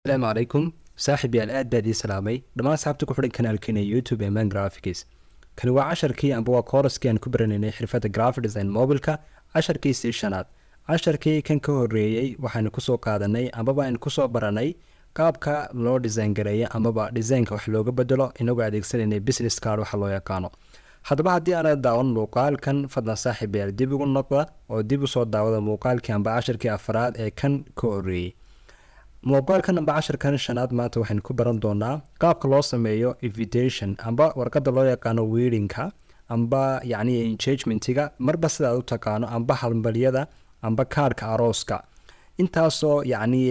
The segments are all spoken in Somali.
asalaamu calaykum saaxib yaal aad baad ii salaamay dhammaan saxabta ku xidhan kanaalkeena youtube ee man graphics kani waa casharkii amba waa kooraskii aan ku baranaynay xirfadda graphic design mobilka casharkii sii shanaad casharkii kan ka horeeyey waxaanu kusoo qaadanay amaba aynu kusoo baranay qaabka loo design gareeya amaba designka wax looga bedelo inagoo adeegsanaynay business card waxa loo yaqaano hadaba haddii aana daawan muuqaalkan fadlan saaxiib yaal dib ugu noqda oo dib usoo daawada muuqaalkii amba casharkii afraad ee kan ka horeeyey muuqaalka namba cashirkan shanaad maanta waxaynu ku baran doonaa qaabka loo sameeyo invitation amba warqada loo yaqaano weedinka amba yacni engagement marba sidaad u taqaano amba halmaryada amba kaarhka arooska intaasoo yacni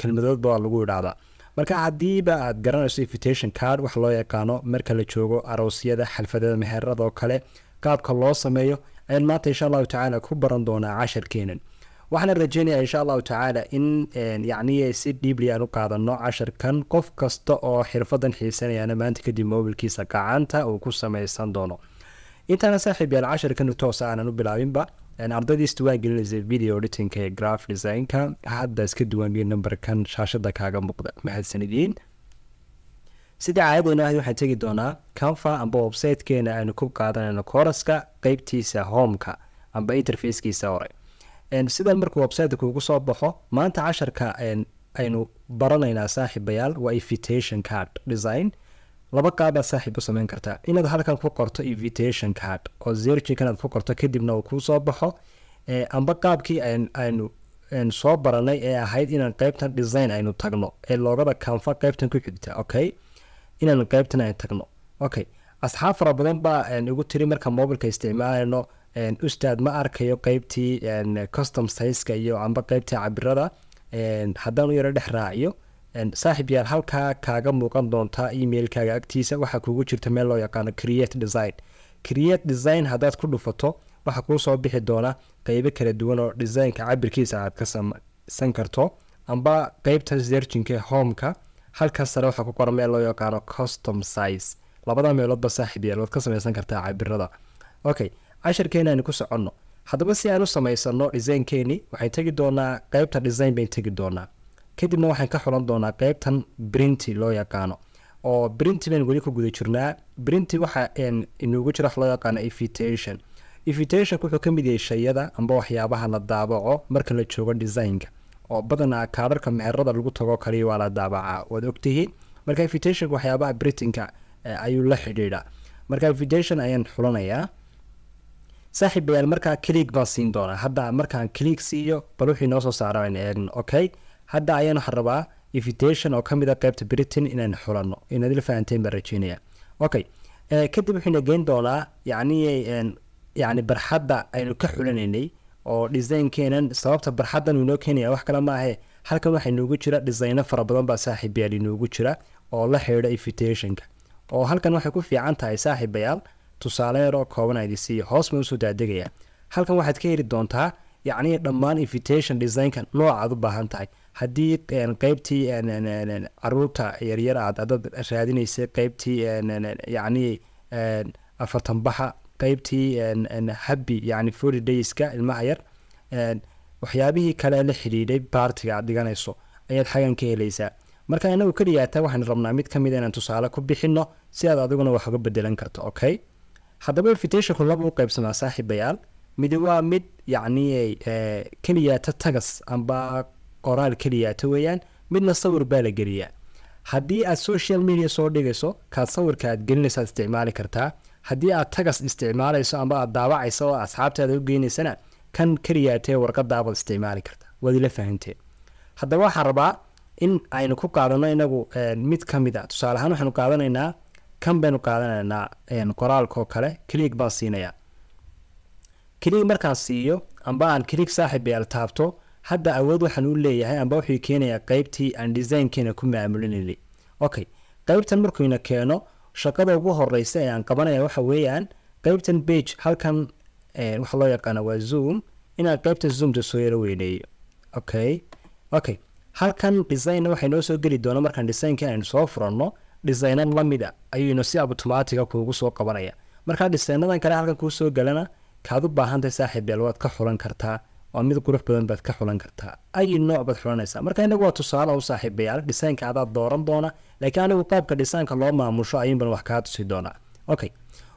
kelmadoodba waa lagu idhaahdaa marka haddiiba aad garanayso invitation card waxa loo yaqaano marka la joogo aroosyada xalfadada meherada oo kale qaabka loo sameeyo ayaan maanta insha allahu tacaala ku baran doonaa cashirkeenan waxaana rajeynaya insha allahu tacaala in yacniy si dhiibli aan u qaadano casharkan qof kasta oo xirfadan xiisanayaana maanta kadib moobilkiisa gacanta uu ku samaysan doono intaana saaxiib casharkan toosa aanan u bilaabinba ardaydiis diiwaangelinaysa video editinka ee graf designka hadda iska diiwaangelin nambarkan shaashada kaaga muuqda mahadsanidin sidii caadaduna ah waxaan tegi doonaa canfa amba websitekeena aanu ku qaadanayno kooraska qeybtiisa hoomka amba interfackiisa hore sidan markuu website kuugu soo baxo maanta casharka aynu baranaynaa saaxiibayaal waa invitation card design laba qaabaa saaxiib u samayn kartaa inaad halkan ku qorto invitation card oo zerjikan aad ku qorto kadibna uu kuu soo baxo amba qaabkii aynu soo baranay ee ahayd inaan qeybtan design aynu tagno ee loogada kanfa qeybtan ku xidita okay inaan qeybtan aynu tagno okay asxaab fara badan baa igu tiri marka mobilka isticmaalayno ustaad ma arkayo qeybtii custom siska iyo amba qeybtii cabirada haddaan u yaro dhex raaciyo saaxib yaal halkaa kaaga muuqan doontaa emailkaaga agtiisa waxaa kuugu jirta meel loo yaqaano create design create design haddaad ku dhufato waxaa kuu soo bixi doona qeybo kala duwan oo designka cabirkiisa aad ka samaysan karto amba qeybta serjinka homeka halkaa sare waxaa ku qoran meel loo yaqaano custom size labada meeloodba saaxib yaal waad ka samaysan kartaa cabirada okay cashirkeena aynu ku soconno haddaba si aan u samaysano dhisaynkeenii waxaan tegi doonaa qeybta dhisayn bayn tegi doonaa kadibna waxaan ka xulan doonaa qeybtan brinty loo yaqaano oo brinty baynu weli ku guda jirnaa brinty waxaa inuugu jira wax loo yaqaano evitation evitationka wuxuu ka mid yahay shayada amba waxyaabaha la daabaco marka la joogo design oo badanaa kaadharka meerada lagu tago kaliya waa la daabacaa waad ogtihiin marka evitationka waxyaabaha britinka eh, ayuu la xidhiidhaa marka evitation ayaan xulanayaa saaxiib bayaan markaa kliig baan siin doonaa hadda markaan kliig siiyo bal wixii noo soo saaraan eegno okay hadda ayaan rabaa invitation oo kamid a ah qaybta britain inaan xulano inaad fahanteen baan rajeynaya okay eh, kadib waxayna geyn doonaa yacni yacni barxadda aynu ka xulanaynay oo dhisaynkeenan sababta barxaddan noo keenaya wax kale maahe halkan waxaa inoogu jira dhisayno fara badan baa saaxiibayaal inoogu jira oo la xidhiidha invitationka oo halkan waxay ku fiican tahay saaxiibayaal tusaale oo kooban idin siiya hoos baan usoo daadegaya halkan waxaad ka heli doontaa yacni dhammaan invitation designka nooca aad u baahan tahay haddii qeybtii caruurta yaryar aad adad raadinaysa qeybtii yacni afartan baxa qeybtii habbi yacni forty dayska ilmaha yar waxyaabihii kale la xidhiidhay baartiga aad dhiganayso ayaad xagan ka helaysaa marka inagu ka dhigaata waxaan rabnaa mid ka mid ah inaan tusaale ku bixino si aad adiguna wax uga bedelan karto okay haddaba invitationku laba u qeybsamaa saaxiibayaal midi waa mid yacni eh, keliyaata tagas amba qoraal keliyaata weeyaan midna sawir baa la geliyaa haddii aad social media soo dhigayso kaad sawirka aad gelinaysa ad isticmaali kartaa haddii aad tagas isticmaalayso amba aad daawacaysa oo asxaabtaada u geynaysana kan keliyaatee warqadaabaad isticmaali kartaa waad ila haddaba waxaan rabaa in aynu ku qaadano inagu eh, mid ka mid a ah. tusaale ahaan waxaanu qaadanaynaa kan baynu qaadanaynaa qoraalkaoo kale kliig baan siinayaa kliig markaan siiyo amba aan kliig saaxib ay altaabto hadda awood waxaan u leeyahay amba wuxuu keenayaa qeybtii aan designkeyna ku maamulinayna okay qeybtan markuyna keeno shaqada ugu horeysa ee aan qabanaya waxa weeyaan qeybtan bage halkan waxa loo yaqaana waa zoom inaan qeybta zoomta soo yaro weyneeyo okay okay halkan designna waxay noo soo geli doona markaan designka aynu soo furanno dhisaynan lamida ayuuna si abtomaatica kuugu soo qabanaya markaa dhisaynadan kale halkan kuu soo galana kaad u baahantahay saaxiibbeel waad ka xulan kartaa oo mid qurux badan baad ka xulan kartaa ay nooc baad xulanaysaa marka inagu waa tusaale u saaxiibayaal dhisaynka adaa dooran doona laakiin anigu qaabka dhisaanka loo maamusho ayuun wax kaa tusi doonaa okay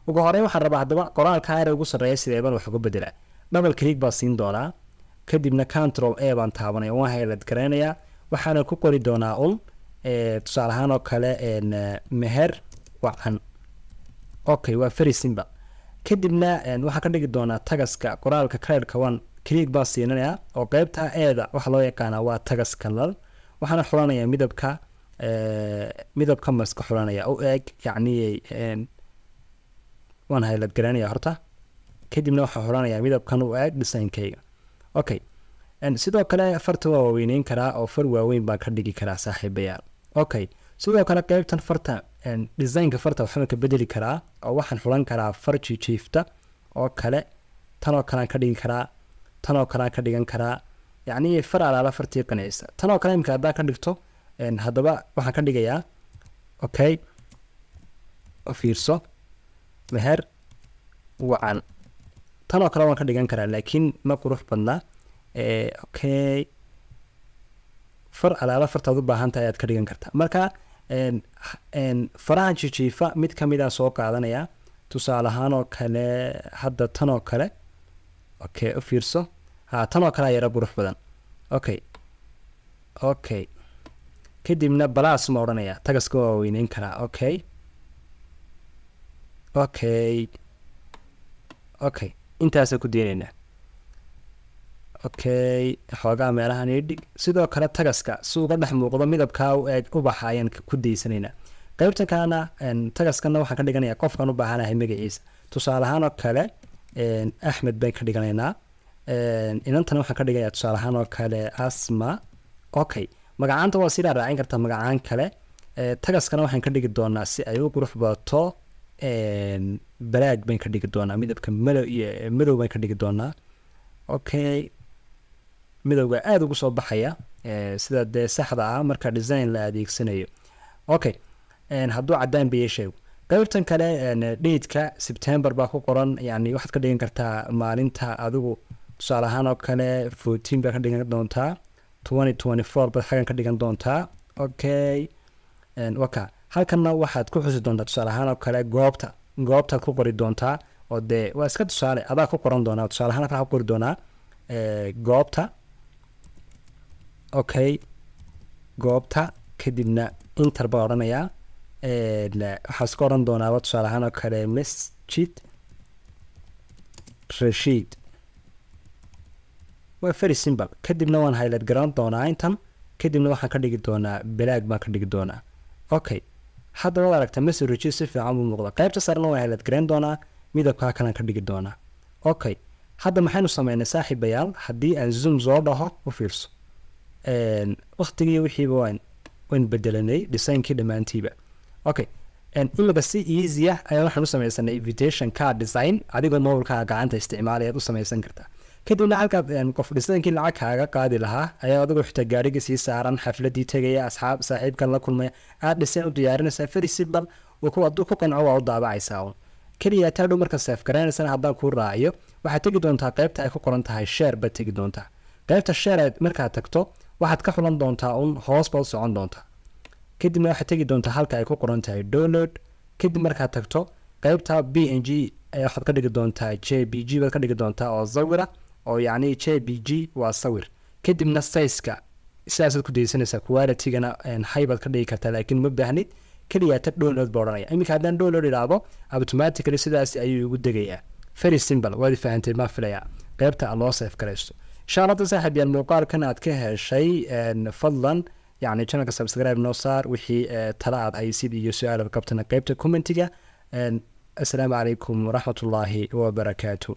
ugu horeyn waxaan rabaa haddaba qoraalka aira ugu sarreeya sidee wax uga bedelaa double click baan siin doonaa kadibna control a baan taabanaya waan haylad gareynayaa waxaana ku qori doonaa un Eh, tusaale ahaan oo kale eh, meher wacan okay waa farisinba kadibna waxaa ka dhigi doonaa tagaska qoraalka kalerka wan kliig baa siinanayaa oo qeybta eeda waxa loo yaqaanaa waa tagaska lal waxaana xulanaya midabka eh, midabka maska xulanaya u eeg yacni waan haylad garanaya horta kadibna waxaa xulanayaa midabkan u eeg dhisaynkayga okay sidoo kale farta waa waaweyneyn karaa oo far waaweyn baa ka dhigi karaa saaxiibayaal okay sidoo kale qeybtan farta designka farta waxaan ka bedeli karaa oo waxaan xulan karaa far jijiifta oo kale tanoo kalean ka dhigi karaa tanoo kalean ka dhigan karaa yacni far alaala fartii qancisa tanoo kale imika haddaan ka dhigto haddaba waxaan ka dhigayaa okay fiirso meher wacan tanoo kale waan ka dhigan karaa laakiin ma qurux badnaa eh, okay far alaala fartaad u baahan tahay ayaad ka dhigan kartaa marka farahan jijiifa mid kamidaa ah soo qaadanayaa tusaale ahaan oo kale hadda tanoo kale okay u fiirso ha tanoo kalea yaro qurux badan okay okay kadibna balas ma odhanaya tagaska waa weyneyn karaa okay okay okay intaasa ku deenaynaa okay xoogaa meelahan io dhig sidoo kale tagaska si uga dhex muuqdo midabkaa u eeg ubaxa ayaan ku daysanaynaa qeybtan kaana tagaskanna waxaan ka dhiganayaa qofkaan u baahanahay magaciisa tusaaleahaanoo kale axmed baan ka dhiganaynaa inantana waxaan ka dhiganayaa tusaaleahaan oo kale asma okay magacaanta waa sidaa raacin kartaa magacaan kale tagaskana waxaan ka dhigi doonaa si ay u qurux badato balaag baan ka dhigi doonaa midabka madow iyo madow baan ka dhigi doonaa okay midowga aada ugu soo baxaya sida dee saxda ah marka design la adeegsanayo okay hadduu cadaan ba yeesheego qaybtan kale dheidka sebtember baa ku qoran yani waxaad ka dhigan kartaa maalinta adigu tusaale ahaan oo kale fourteen baa ka dhigan doontaa twenty twenty four baad xagan ka dhigan doontaa okay waka halkanna waxaad ku xusi doontaa tusaale ahaan oo kale goobta goobtaad ku qori doontaa oo dee waa iska tusaale adaa ku qoran doonaa tusaale ahaan akaa ku qori doonaa goobta okay goobta kadibna inter baa odhanayaa waxaa iska odhan doonaaba tusaale ahaan oo kale masjid rashiid waa very simple kadibna waan highlight garan doonaa intan kadibna waxaan ka dhigi doonaa balaag baan ka dhigi doonaa okay haddaba waad aragtaa masjid rashiid si fiican buu muuqda qaybta sarena waan highlight garan doonaa midabkaa kalan ka dhigi doonaa okay hadda maxaynu sameynay saaxiibayaal haddii aan zoom zoo dhaho u fiirso waktigii wixiiba waan waan bedelanay designkii dhammaantiiba okay in si easy ayaan waxaan u samaysanay invitation car design adigoo mobilkaa gacanta isticmaalayaad u samaysan kartaa kadibna halkaad qof dhisaankii lacag kaaga qaadi lahaa ayaa adigoo xitaa gaarigii sii saaran xafladii tegaya asxaab saaxiibkan la kulmaya aad dhiseen u diyaarinaysaa farisi bal kuwa ku qanco waa u daabacaysaa un keliya taadhow marka seef garaanaysana haddaan kuu raaciyo waxaad tegi doontaa qeybta ay ku qoran tahay sheer baad tegi doontaa qeybta sheeraad markaad tagto waxaad ka xulan doontaa uun hoos baad socon doontaa kadibna waxaad tegi doontaa halka ay ku qoran tahay download kadib markaad tagto qeybta b n g waxaad ka dhigi doontaa j b g baad ka dhigi doontaa oo sawira oo yacni j b g waa sawir kadibna sayska sidaasaad ku daysanaysaa qualitigana haybaad ka dhigi kartaa laakiin ma baahnid keliyaata download ba odhanaya iminka haddaan download idhaahdo automatically sidaasi ayuu igu degayaa very simple waad fahanteed maa filaya qeybta loo safe garaysto shaalada saaxib muuqaalkan aad ka heshay fadlan yani janalka subscribe noo saar wixii tala aad aysid iyo su-aal kabtana qaybta commentiga assalaamu calaykum waraxmatullaahi wabarakaatu